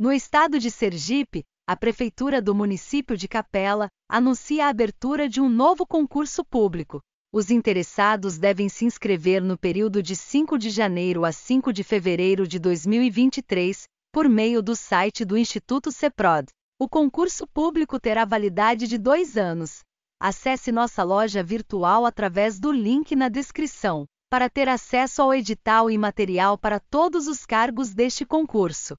No estado de Sergipe, a prefeitura do município de Capela anuncia a abertura de um novo concurso público. Os interessados devem se inscrever no período de 5 de janeiro a 5 de fevereiro de 2023, por meio do site do Instituto CEPROD. O concurso público terá validade de dois anos. Acesse nossa loja virtual através do link na descrição, para ter acesso ao edital e material para todos os cargos deste concurso.